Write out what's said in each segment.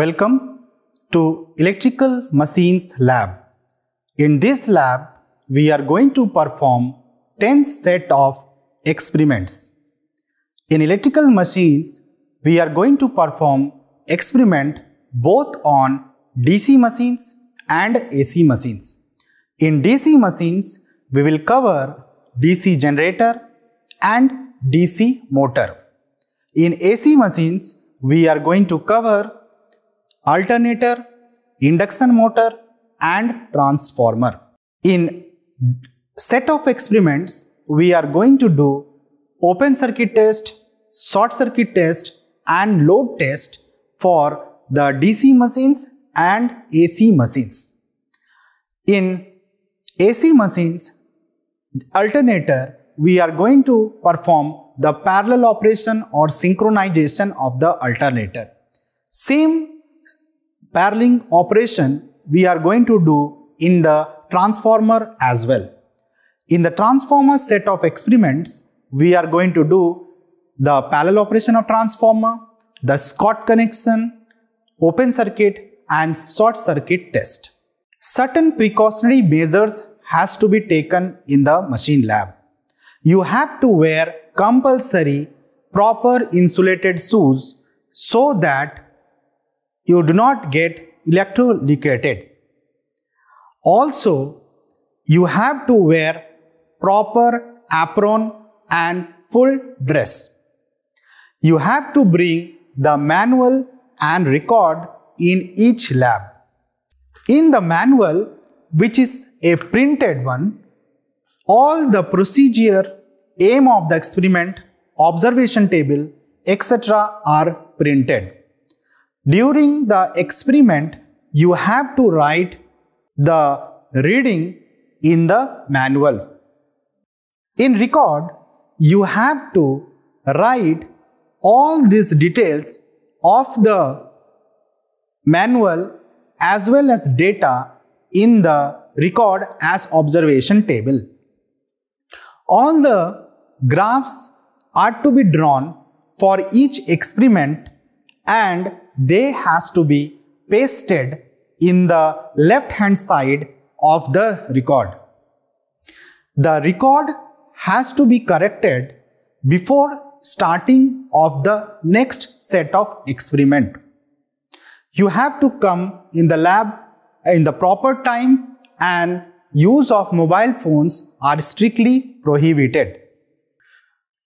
Welcome to Electrical Machines Lab. In this lab, we are going to perform 10 set of experiments. In electrical machines, we are going to perform experiment both on DC machines and AC machines. In DC machines, we will cover DC generator and DC motor. In AC machines, we are going to cover alternator, induction motor and transformer. In set of experiments, we are going to do open circuit test, short circuit test and load test for the DC machines and AC machines. In AC machines alternator, we are going to perform the parallel operation or synchronization of the alternator. Same paralleling operation we are going to do in the transformer as well. In the transformer set of experiments, we are going to do the parallel operation of transformer, the Scott connection, open circuit and short circuit test. Certain precautionary measures has to be taken in the machine lab. You have to wear compulsory proper insulated shoes so that you do not get electrolycated. Also, you have to wear proper apron and full dress. You have to bring the manual and record in each lab. In the manual, which is a printed one, all the procedure, aim of the experiment, observation table, etc. are printed. During the experiment, you have to write the reading in the manual. In record, you have to write all these details of the manual as well as data in the record as observation table. All the graphs are to be drawn for each experiment and they has to be pasted in the left hand side of the record. The record has to be corrected before starting of the next set of experiment. You have to come in the lab in the proper time and use of mobile phones are strictly prohibited.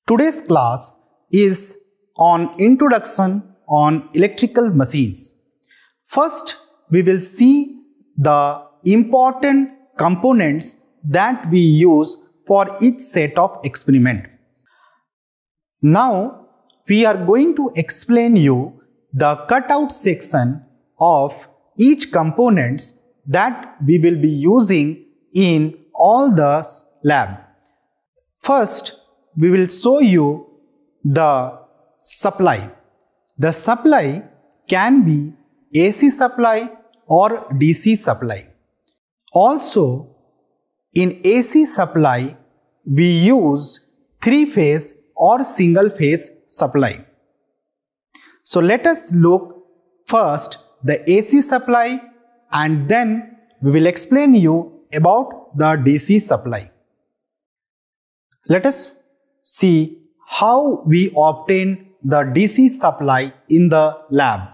Today's class is on introduction on electrical machines. First, we will see the important components that we use for each set of experiment. Now, we are going to explain you the cutout section of each components that we will be using in all the lab. First, we will show you the supply. The supply can be AC supply or DC supply. Also, in AC supply, we use three-phase or single-phase supply. So let us look first the AC supply and then we will explain you about the DC supply. Let us see how we obtain the DC supply in the lab.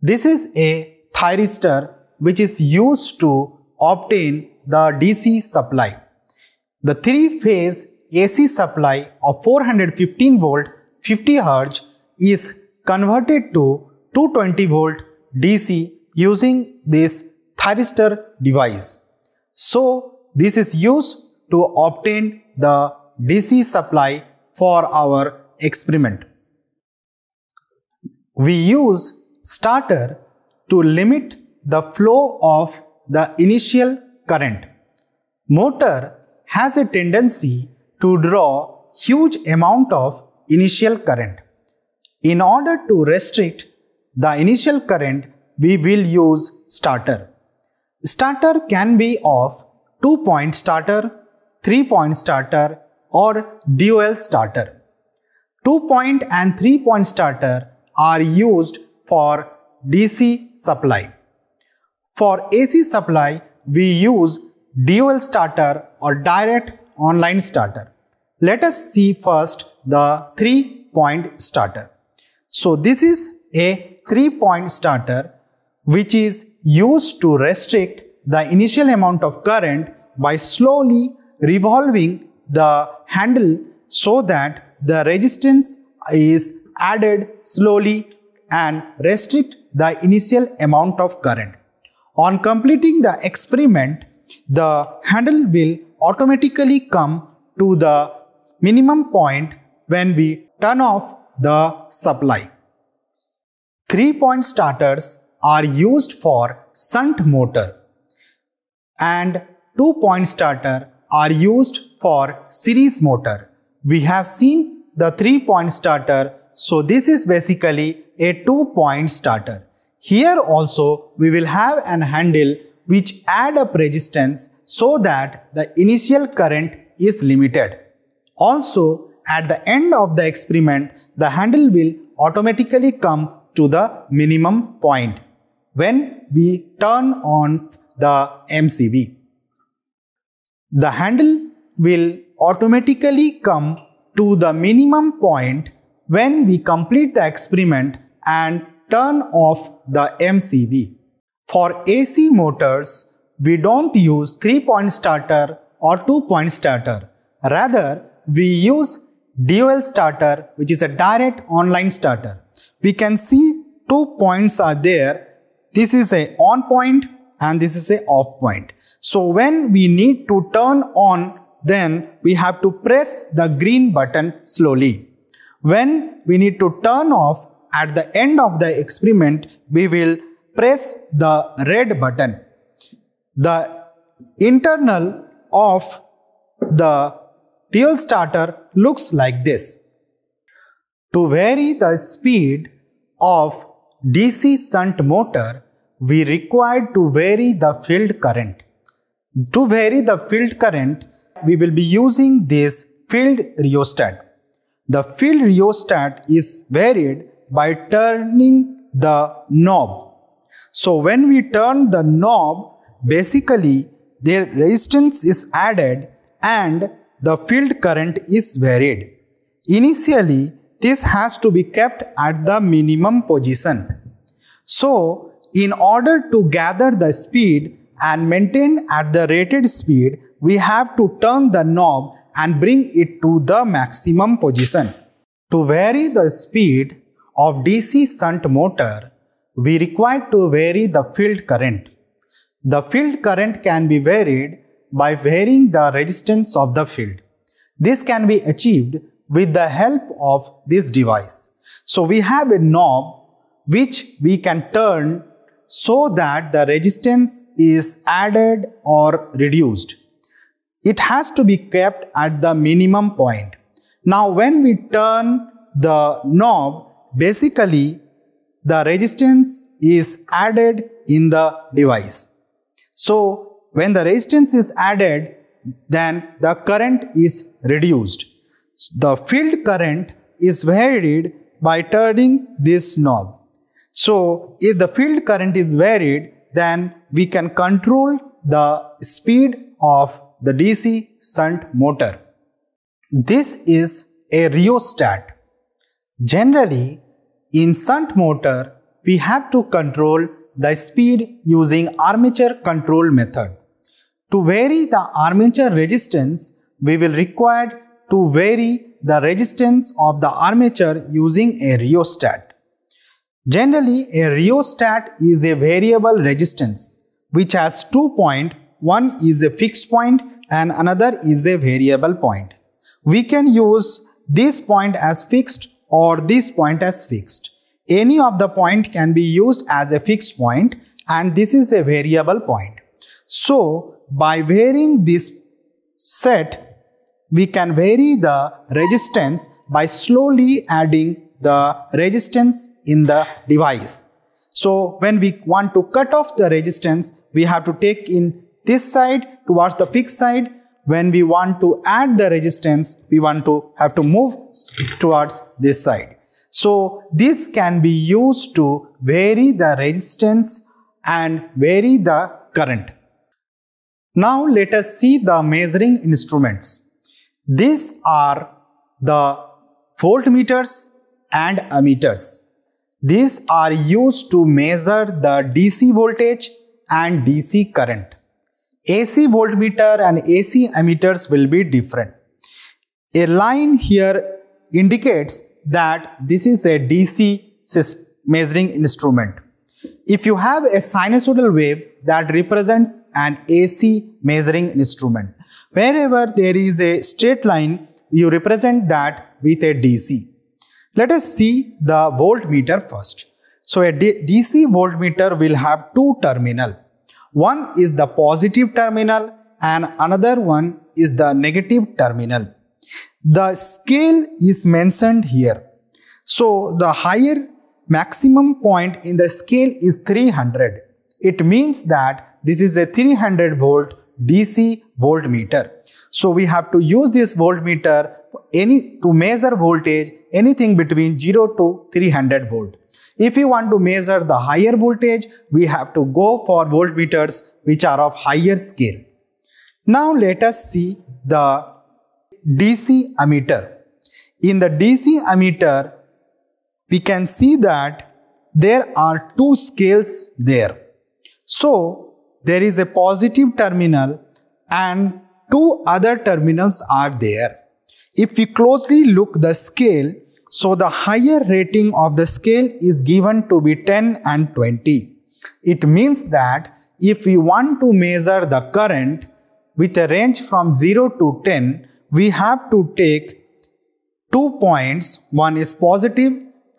This is a thyristor which is used to obtain the DC supply. The three-phase AC supply of 415 volt 50 Hz is converted to 220 volt DC using this thyristor device. So this is used to obtain the DC supply for our experiment we use starter to limit the flow of the initial current. Motor has a tendency to draw huge amount of initial current. In order to restrict the initial current, we will use starter. Starter can be of 2-point starter, 3-point starter or dual starter. 2-point and 3-point starter are used for DC supply. For AC supply, we use dual starter or direct online starter. Let us see first the 3 point starter. So this is a 3 point starter which is used to restrict the initial amount of current by slowly revolving the handle so that the resistance is added slowly and restrict the initial amount of current. On completing the experiment, the handle will automatically come to the minimum point when we turn off the supply. Three-point starters are used for shunt motor and two-point starter are used for series motor. We have seen the three-point starter so this is basically a two point starter. Here also we will have an handle which add up resistance so that the initial current is limited. Also at the end of the experiment the handle will automatically come to the minimum point when we turn on the MCB. The handle will automatically come to the minimum point when we complete the experiment and turn off the MCV. For AC motors, we don't use 3-point starter or 2-point starter. Rather, we use dual starter which is a direct online starter. We can see two points are there. This is a on point and this is a off point. So when we need to turn on then we have to press the green button slowly. When we need to turn off at the end of the experiment, we will press the red button. The internal of the fuel starter looks like this. To vary the speed of DC shunt motor, we required to vary the field current. To vary the field current, we will be using this field rheostat. The field rheostat is varied by turning the knob. So when we turn the knob, basically the resistance is added and the field current is varied. Initially, this has to be kept at the minimum position. So, in order to gather the speed and maintain at the rated speed, we have to turn the knob and bring it to the maximum position. To vary the speed of DC shunt motor, we require to vary the field current. The field current can be varied by varying the resistance of the field. This can be achieved with the help of this device. So we have a knob which we can turn so that the resistance is added or reduced it has to be kept at the minimum point. Now when we turn the knob, basically the resistance is added in the device. So when the resistance is added, then the current is reduced. The field current is varied by turning this knob. So if the field current is varied, then we can control the speed of the DC shunt motor. This is a rheostat. Generally, in shunt motor, we have to control the speed using armature control method. To vary the armature resistance, we will require to vary the resistance of the armature using a rheostat. Generally, a rheostat is a variable resistance which has two points one is a fixed point and another is a variable point. We can use this point as fixed or this point as fixed. Any of the point can be used as a fixed point and this is a variable point. So by varying this set, we can vary the resistance by slowly adding the resistance in the device. So when we want to cut off the resistance, we have to take in this side towards the fixed side. When we want to add the resistance, we want to have to move towards this side. So this can be used to vary the resistance and vary the current. Now let us see the measuring instruments. These are the voltmeters and ammeters. These are used to measure the DC voltage and DC current. AC voltmeter and AC ammeters will be different. A line here indicates that this is a DC measuring instrument. If you have a sinusoidal wave that represents an AC measuring instrument, wherever there is a straight line, you represent that with a DC. Let us see the voltmeter first. So a DC voltmeter will have two terminal. One is the positive terminal and another one is the negative terminal. The scale is mentioned here. So the higher maximum point in the scale is 300. It means that this is a 300 volt DC voltmeter. So we have to use this voltmeter any to measure voltage anything between 0 to 300 volt. If you want to measure the higher voltage, we have to go for voltmeters which are of higher scale. Now let us see the DC ammeter. In the DC ammeter, we can see that there are two scales there. So, there is a positive terminal and two other terminals are there. If we closely look the scale, so the higher rating of the scale is given to be 10 and 20. It means that if we want to measure the current with a range from 0 to 10, we have to take two points, one is positive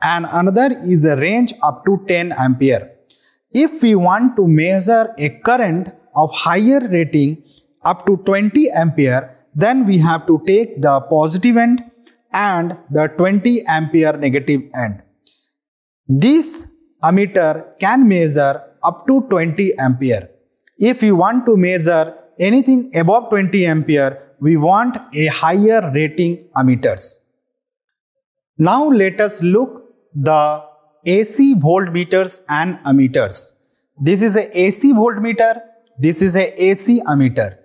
and another is a range up to 10 ampere. If we want to measure a current of higher rating up to 20 ampere, then we have to take the positive end and the 20 ampere negative end. This ammeter can measure up to 20 ampere. If you want to measure anything above 20 ampere, we want a higher rating ammeters. Now let us look the AC voltmeters and ammeters. This is a AC voltmeter, this is a AC ammeter.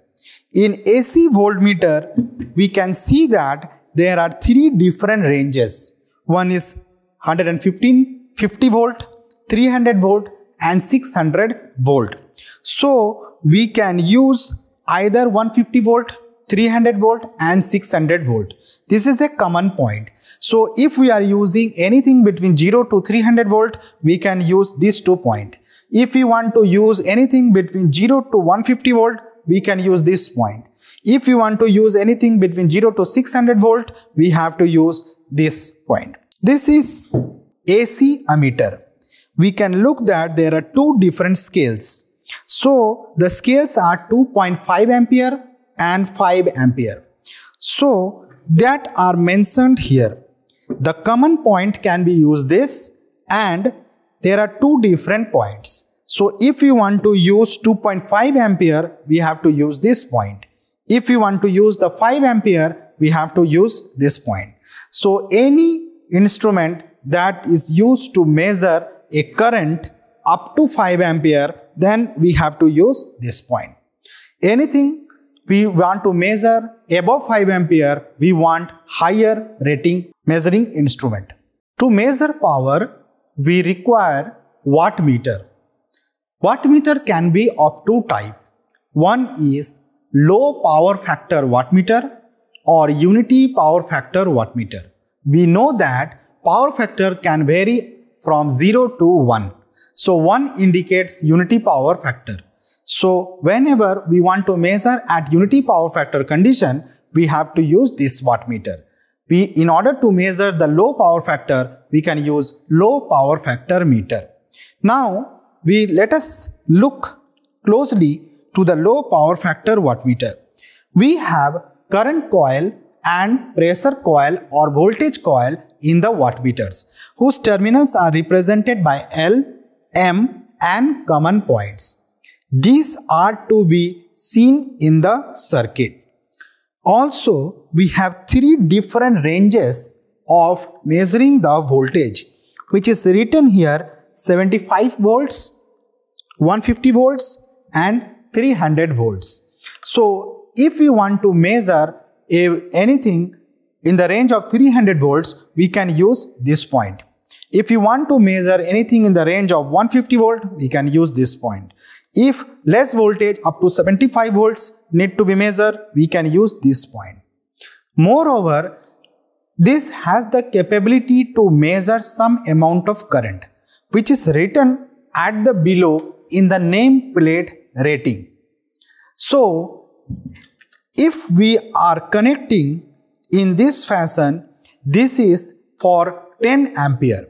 In AC voltmeter, we can see that there are three different ranges. One is 115, 50 volt, 300 volt and 600 volt. So we can use either 150 volt, 300 volt and 600 volt. This is a common point. So if we are using anything between 0 to 300 volt, we can use these two point. If we want to use anything between 0 to 150 volt, we can use this point. If you want to use anything between 0 to 600 volt, we have to use this point. This is AC ammeter. We can look that there are two different scales. So the scales are 2.5 ampere and 5 ampere. So that are mentioned here. The common point can be used this and there are two different points. So if you want to use 2.5 ampere, we have to use this point. If we want to use the 5 ampere, we have to use this point. So any instrument that is used to measure a current up to 5 ampere, then we have to use this point. Anything we want to measure above 5 ampere, we want higher rating measuring instrument. To measure power, we require watt meter. Watt meter can be of two type. One is low power factor wattmeter or unity power factor wattmeter. We know that power factor can vary from 0 to 1. So 1 indicates unity power factor. So whenever we want to measure at unity power factor condition, we have to use this wattmeter. We, in order to measure the low power factor, we can use low power factor meter. Now, we let us look closely to the low power factor wattmeter. We have current coil and pressure coil or voltage coil in the wattmeters whose terminals are represented by L, M and common points. These are to be seen in the circuit. Also, we have three different ranges of measuring the voltage which is written here 75 volts, 150 volts and 300 volts. So if we want to measure anything in the range of 300 volts, we can use this point. If you want to measure anything in the range of 150 volt, we can use this point. If less voltage up to 75 volts need to be measured, we can use this point. Moreover, this has the capability to measure some amount of current which is written at the below in the nameplate rating. So, if we are connecting in this fashion, this is for 10 ampere.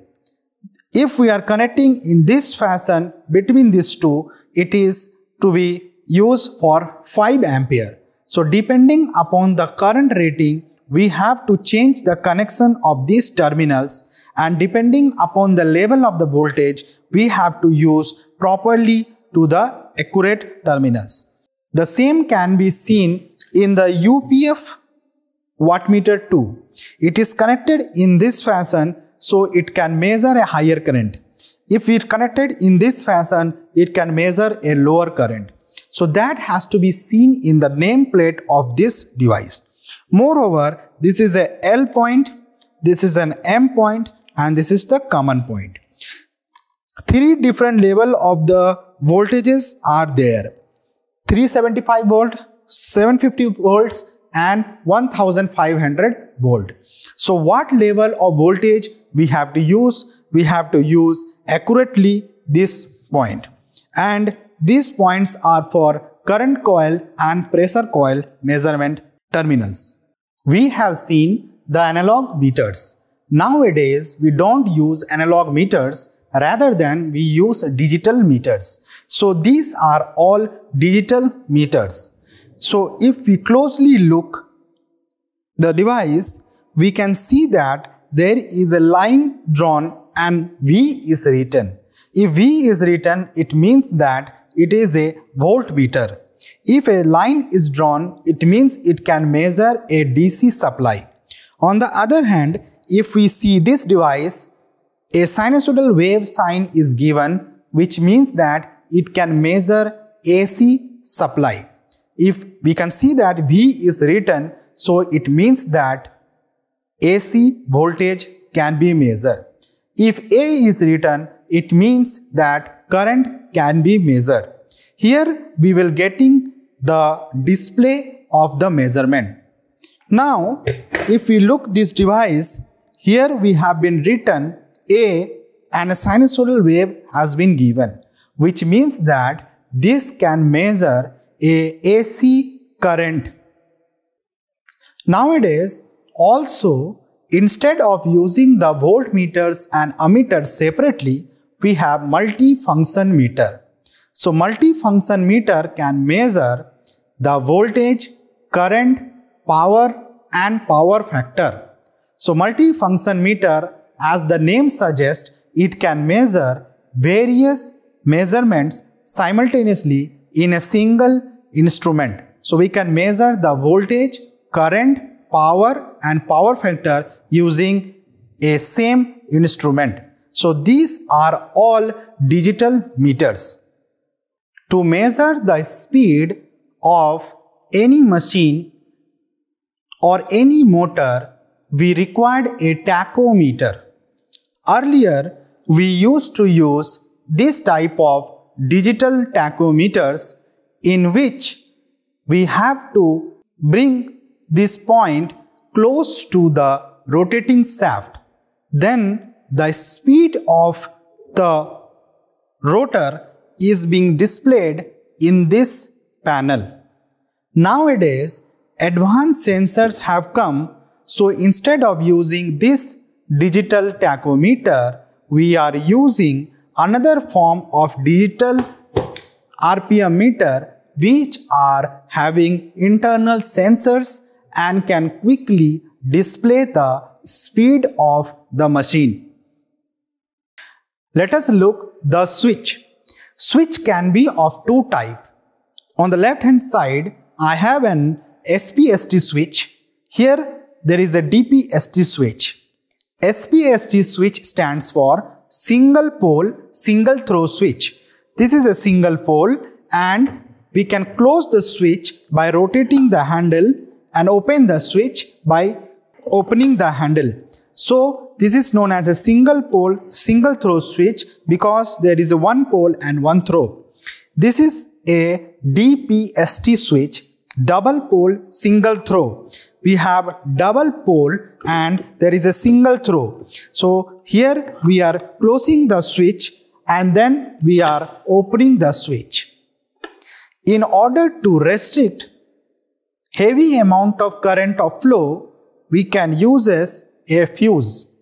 If we are connecting in this fashion between these two, it is to be used for 5 ampere. So, depending upon the current rating, we have to change the connection of these terminals and depending upon the level of the voltage, we have to use properly to the accurate terminals. The same can be seen in the UPF wattmeter 2. It is connected in this fashion so it can measure a higher current. If it connected in this fashion, it can measure a lower current. So that has to be seen in the nameplate of this device. Moreover, this is a L point, this is an M point and this is the common point. Three different level of the voltages are there 375 volt 750 volts and 1500 volt. So what level of voltage we have to use? We have to use accurately this point. And these points are for current coil and pressure coil measurement terminals. We have seen the analog meters. Nowadays, we don't use analog meters rather than we use digital meters so these are all digital meters. So if we closely look the device, we can see that there is a line drawn and V is written. If V is written, it means that it is a voltmeter. If a line is drawn, it means it can measure a DC supply. On the other hand, if we see this device, a sinusoidal wave sign is given which means that it can measure AC supply. If we can see that V is written, so it means that AC voltage can be measured. If A is written, it means that current can be measured. Here we will getting the display of the measurement. Now, if we look this device, here we have been written A and a sinusoidal wave has been given which means that this can measure a AC current. Nowadays, also instead of using the voltmeters and ammeters separately, we have multifunction meter. So multifunction meter can measure the voltage, current, power and power factor. So multifunction meter as the name suggests, it can measure various measurements simultaneously in a single instrument. So we can measure the voltage, current, power and power factor using a same instrument. So these are all digital meters. To measure the speed of any machine or any motor, we required a tachometer. Earlier, we used to use this type of digital tachometers in which we have to bring this point close to the rotating shaft. Then the speed of the rotor is being displayed in this panel. Nowadays, advanced sensors have come, so instead of using this digital tachometer, we are using another form of digital RPM meter which are having internal sensors and can quickly display the speed of the machine. Let us look the switch. Switch can be of two type. On the left hand side, I have an SPST switch. Here there is a DPST switch. SPST switch stands for single pole single throw switch. This is a single pole and we can close the switch by rotating the handle and open the switch by opening the handle. So this is known as a single pole single throw switch because there is a one pole and one throw. This is a DPST switch double pole, single throw. We have double pole and there is a single throw. So here we are closing the switch and then we are opening the switch. In order to restrict heavy amount of current of flow, we can use as a fuse.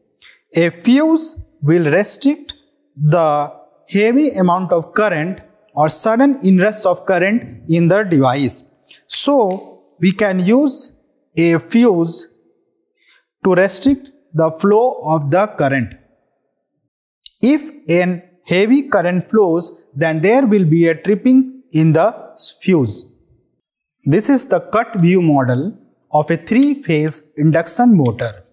A fuse will restrict the heavy amount of current or sudden inrush of current in the device. So, we can use a fuse to restrict the flow of the current. If an heavy current flows, then there will be a tripping in the fuse. This is the cut view model of a three-phase induction motor.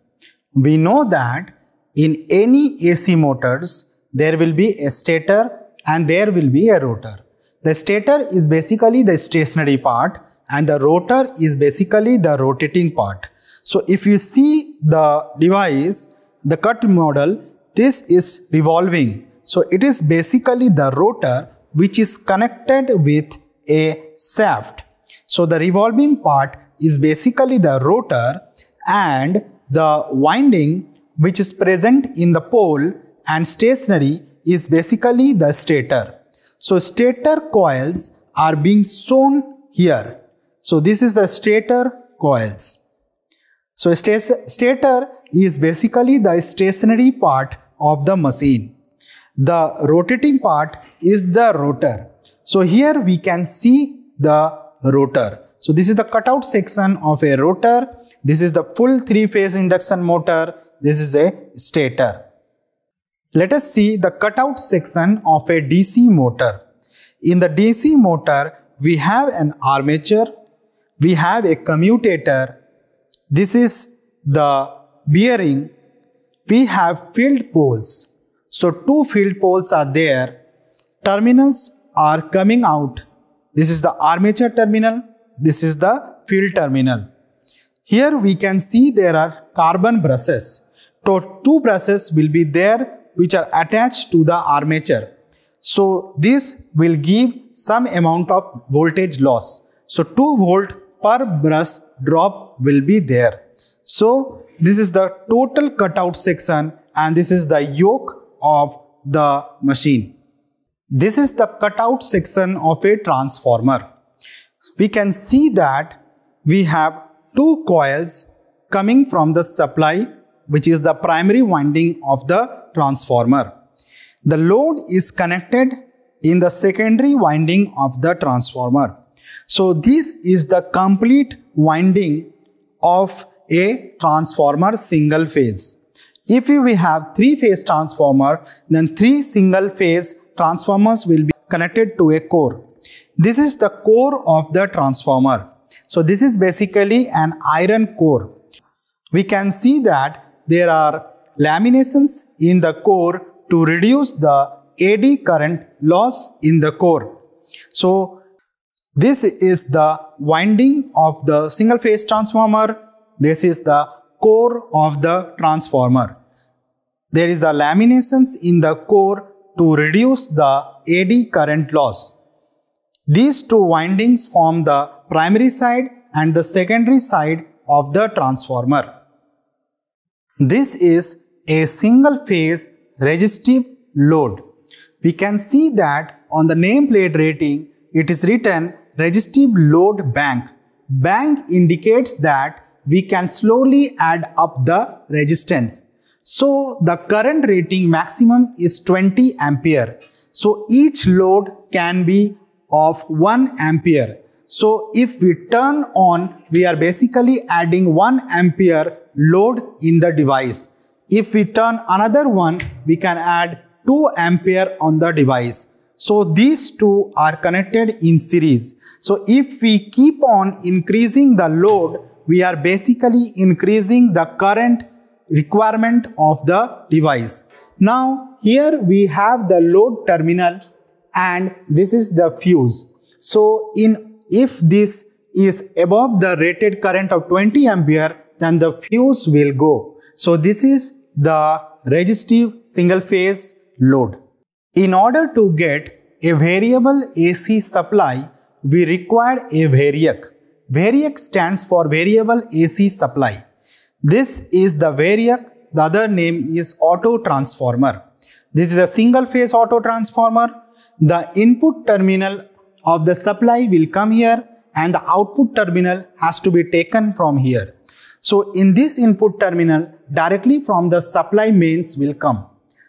We know that in any AC motors, there will be a stator and there will be a rotor. The stator is basically the stationary part and the rotor is basically the rotating part. So if you see the device, the cut model, this is revolving. So it is basically the rotor which is connected with a shaft. So the revolving part is basically the rotor and the winding which is present in the pole and stationary is basically the stator. So stator coils are being shown here. So this is the stator coils. So stator is basically the stationary part of the machine. The rotating part is the rotor. So here we can see the rotor. So this is the cutout section of a rotor. This is the full three-phase induction motor. This is a stator. Let us see the cutout section of a DC motor. In the DC motor, we have an armature we have a commutator. This is the bearing. We have field poles. So two field poles are there. Terminals are coming out. This is the armature terminal. This is the field terminal. Here we can see there are carbon brushes. So two brushes will be there which are attached to the armature. So this will give some amount of voltage loss. So 2 volt per brush drop will be there. So this is the total cutout section and this is the yoke of the machine. This is the cutout section of a transformer. We can see that we have two coils coming from the supply which is the primary winding of the transformer. The load is connected in the secondary winding of the transformer. So this is the complete winding of a transformer single phase. If we have three phase transformer, then three single phase transformers will be connected to a core. This is the core of the transformer. So this is basically an iron core. We can see that there are laminations in the core to reduce the AD current loss in the core. So this is the winding of the single phase transformer. This is the core of the transformer. There is the laminations in the core to reduce the AD current loss. These two windings form the primary side and the secondary side of the transformer. This is a single phase resistive load. We can see that on the nameplate rating it is written resistive load bank. Bank indicates that we can slowly add up the resistance. So the current rating maximum is 20 ampere. So each load can be of 1 ampere. So if we turn on, we are basically adding 1 ampere load in the device. If we turn another one, we can add 2 ampere on the device. So these two are connected in series. So if we keep on increasing the load, we are basically increasing the current requirement of the device. Now here we have the load terminal and this is the fuse. So in if this is above the rated current of 20 ampere then the fuse will go. So this is the resistive single phase load. In order to get a variable AC supply we required a variac. Variac stands for variable AC supply. This is the variac, the other name is auto transformer. This is a single phase auto transformer. The input terminal of the supply will come here and the output terminal has to be taken from here. So in this input terminal directly from the supply mains will come.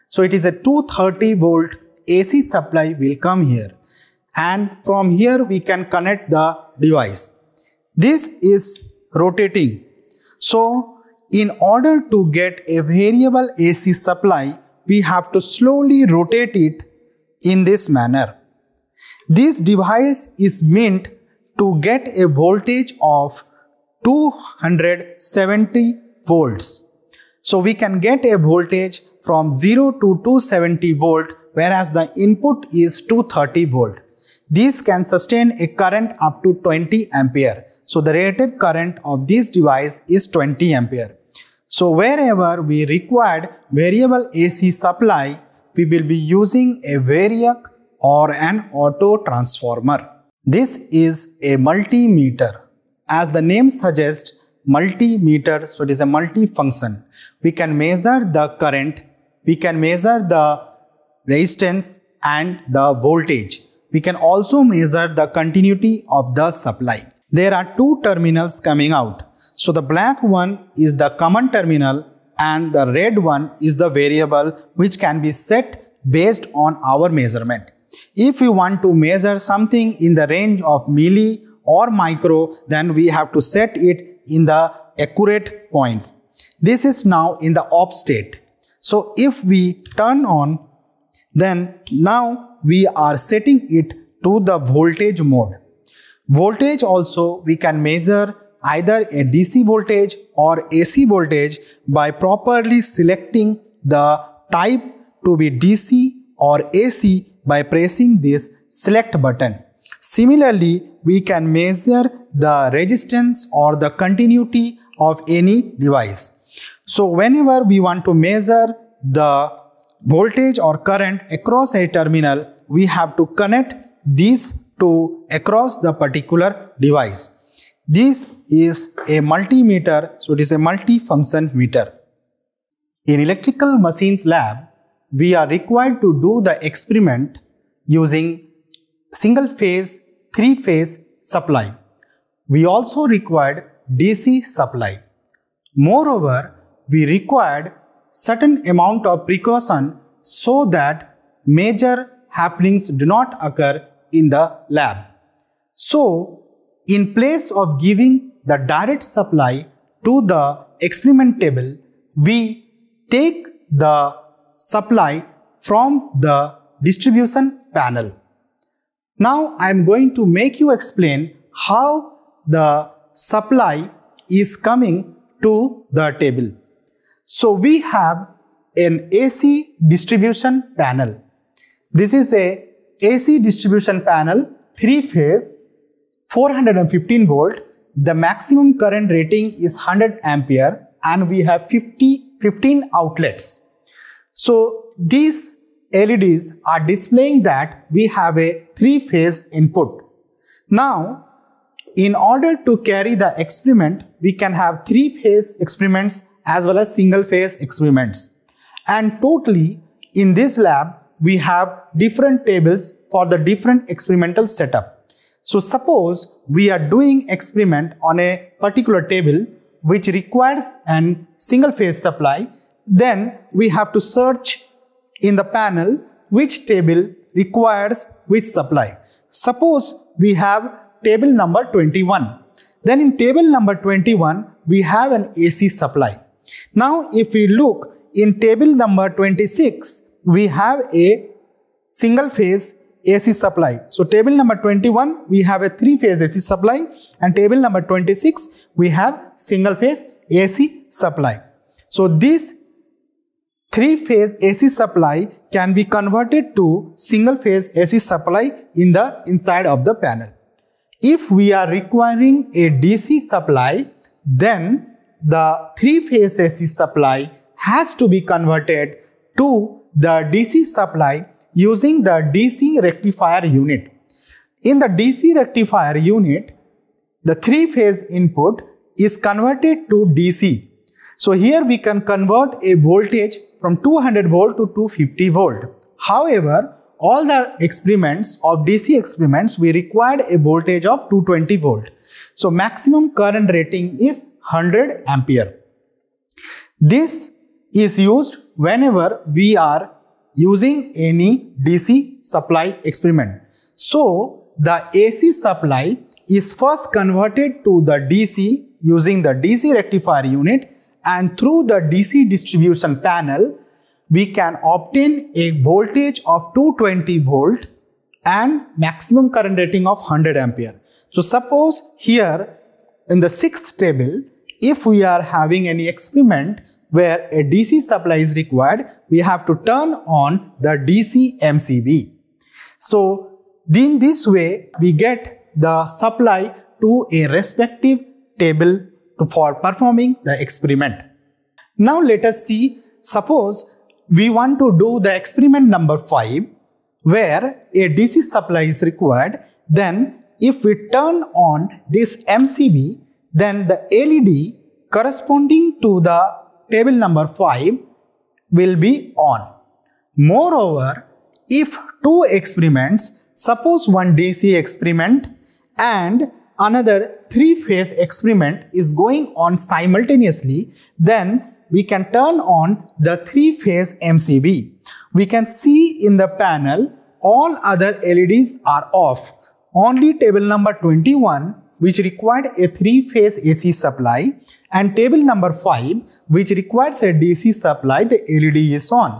So it is a 230 volt AC supply will come here and from here we can connect the device. This is rotating. So in order to get a variable AC supply, we have to slowly rotate it in this manner. This device is meant to get a voltage of 270 volts. So we can get a voltage from 0 to 270 volt whereas the input is 230 volt. These can sustain a current up to 20 ampere. So the rated current of this device is 20 ampere. So wherever we required variable AC supply, we will be using a variac or an auto transformer. This is a multimeter. As the name suggests, multimeter, so it is a multi-function. We can measure the current, we can measure the resistance and the voltage we can also measure the continuity of the supply. There are two terminals coming out. So the black one is the common terminal and the red one is the variable which can be set based on our measurement. If we want to measure something in the range of milli or micro, then we have to set it in the accurate point. This is now in the off state. So if we turn on, then now we are setting it to the voltage mode. Voltage also we can measure either a DC voltage or AC voltage by properly selecting the type to be DC or AC by pressing this select button. Similarly, we can measure the resistance or the continuity of any device. So whenever we want to measure the voltage or current across a terminal, we have to connect these to across the particular device. This is a multimeter, so it is a multifunction meter. In electrical machines lab, we are required to do the experiment using single phase, three phase supply. We also required DC supply. Moreover, we required certain amount of precaution so that major happenings do not occur in the lab. So, in place of giving the direct supply to the experiment table, we take the supply from the distribution panel. Now, I am going to make you explain how the supply is coming to the table. So, we have an AC distribution panel this is a AC distribution panel, 3 phase, 415 volt. The maximum current rating is 100 ampere and we have 50, 15 outlets. So these LEDs are displaying that we have a 3 phase input. Now in order to carry the experiment, we can have three phase experiments as well as single phase experiments. And totally in this lab, we have different tables for the different experimental setup. So suppose we are doing experiment on a particular table which requires an single phase supply, then we have to search in the panel which table requires which supply. Suppose we have table number 21. Then in table number 21, we have an AC supply. Now if we look in table number 26, we have a single phase AC supply. So table number 21 we have a 3 phase AC supply and table number 26 we have single phase AC supply. So this 3 phase AC supply can be converted to single phase AC supply in the inside of the panel. If we are requiring a DC supply then the 3 phase AC supply has to be converted to the DC supply using the DC rectifier unit. In the DC rectifier unit, the three phase input is converted to DC. So here we can convert a voltage from 200 volt to 250 volt. However, all the experiments of DC experiments, we required a voltage of 220 volt. So maximum current rating is 100 ampere. This is used whenever we are using any DC supply experiment. So, the AC supply is first converted to the DC using the DC rectifier unit and through the DC distribution panel, we can obtain a voltage of 220 volt and maximum current rating of 100 ampere. So suppose here in the sixth table, if we are having any experiment where a DC supply is required, we have to turn on the DC MCB. So in this way, we get the supply to a respective table for performing the experiment. Now let us see, suppose we want to do the experiment number 5 where a DC supply is required, then if we turn on this MCB, then the LED corresponding to the table number 5 will be on. Moreover, if two experiments, suppose one DC experiment and another three-phase experiment is going on simultaneously, then we can turn on the three-phase MCB. We can see in the panel all other LEDs are off. Only table number 21 which required a three-phase AC supply and table number 5 which requires a DC supply the LED is on.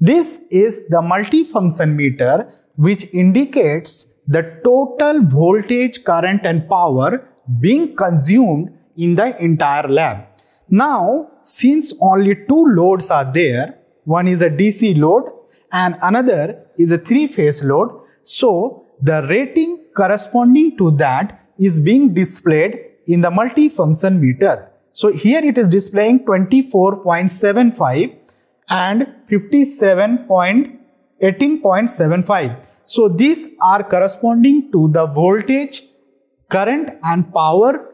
This is the multifunction meter which indicates the total voltage, current and power being consumed in the entire lab. Now, since only two loads are there, one is a DC load and another is a three-phase load. So, the rating corresponding to that is being displayed in the multifunction meter. So here it is displaying 24.75 and 57.18.75. So these are corresponding to the voltage, current and power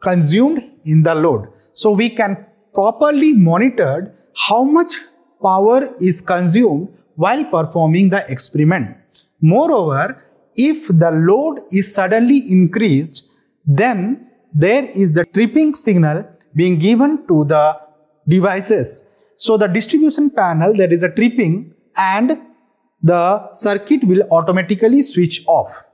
consumed in the load. So we can properly monitor how much power is consumed while performing the experiment. Moreover, if the load is suddenly increased, then there is the tripping signal being given to the devices. So the distribution panel there is a tripping and the circuit will automatically switch off.